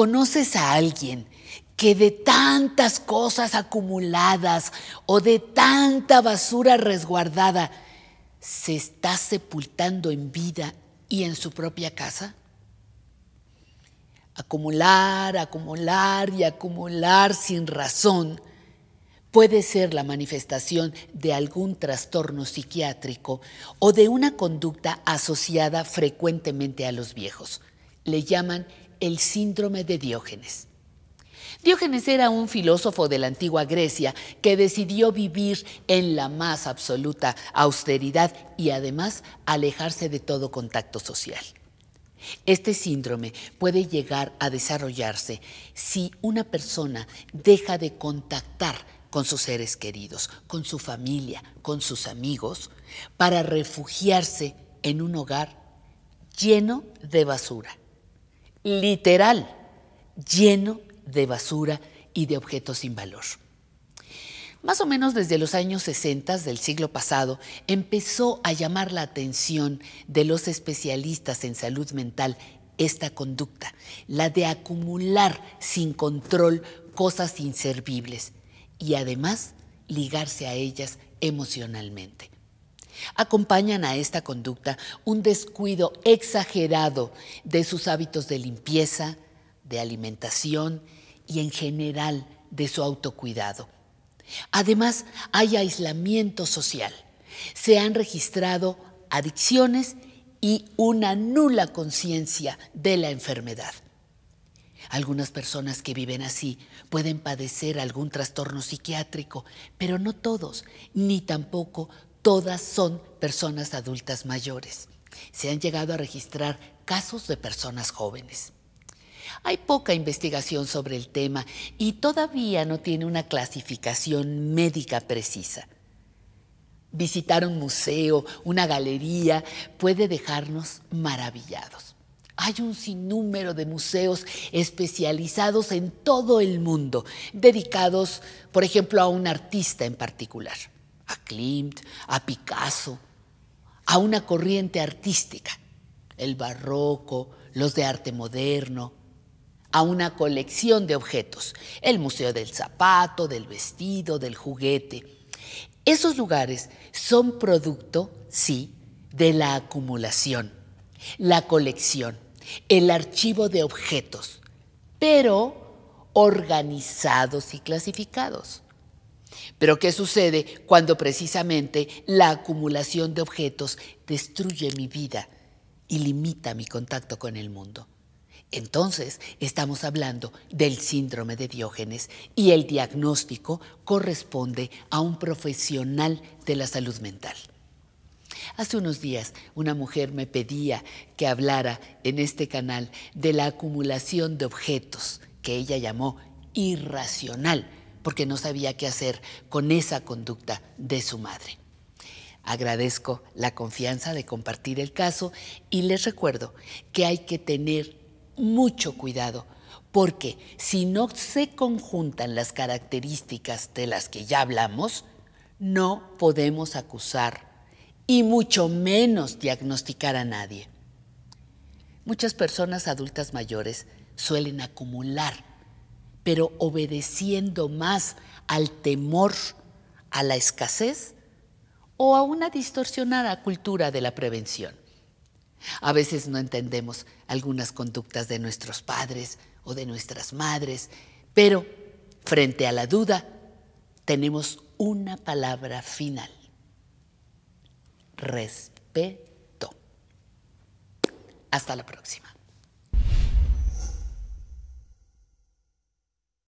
conoces a alguien que de tantas cosas acumuladas o de tanta basura resguardada se está sepultando en vida y en su propia casa? Acumular, acumular y acumular sin razón puede ser la manifestación de algún trastorno psiquiátrico o de una conducta asociada frecuentemente a los viejos. Le llaman el síndrome de Diógenes. Diógenes era un filósofo de la antigua Grecia que decidió vivir en la más absoluta austeridad y además alejarse de todo contacto social. Este síndrome puede llegar a desarrollarse si una persona deja de contactar con sus seres queridos, con su familia, con sus amigos, para refugiarse en un hogar lleno de basura literal, lleno de basura y de objetos sin valor. Más o menos desde los años 60 del siglo pasado empezó a llamar la atención de los especialistas en salud mental esta conducta, la de acumular sin control cosas inservibles y además ligarse a ellas emocionalmente. Acompañan a esta conducta un descuido exagerado de sus hábitos de limpieza, de alimentación y en general de su autocuidado. Además, hay aislamiento social. Se han registrado adicciones y una nula conciencia de la enfermedad. Algunas personas que viven así pueden padecer algún trastorno psiquiátrico, pero no todos, ni tampoco todas son personas adultas mayores. Se han llegado a registrar casos de personas jóvenes. Hay poca investigación sobre el tema y todavía no tiene una clasificación médica precisa. Visitar un museo, una galería, puede dejarnos maravillados. Hay un sinnúmero de museos especializados en todo el mundo, dedicados, por ejemplo, a un artista en particular a Klimt, a Picasso, a una corriente artística, el barroco, los de arte moderno, a una colección de objetos, el Museo del Zapato, del Vestido, del Juguete. Esos lugares son producto, sí, de la acumulación, la colección, el archivo de objetos, pero organizados y clasificados. Pero ¿qué sucede cuando precisamente la acumulación de objetos destruye mi vida y limita mi contacto con el mundo? Entonces estamos hablando del síndrome de Diógenes y el diagnóstico corresponde a un profesional de la salud mental. Hace unos días una mujer me pedía que hablara en este canal de la acumulación de objetos que ella llamó irracional porque no sabía qué hacer con esa conducta de su madre. Agradezco la confianza de compartir el caso y les recuerdo que hay que tener mucho cuidado porque si no se conjuntan las características de las que ya hablamos, no podemos acusar y mucho menos diagnosticar a nadie. Muchas personas adultas mayores suelen acumular pero obedeciendo más al temor a la escasez o a una distorsionada cultura de la prevención. A veces no entendemos algunas conductas de nuestros padres o de nuestras madres, pero frente a la duda tenemos una palabra final. Respeto. Hasta la próxima.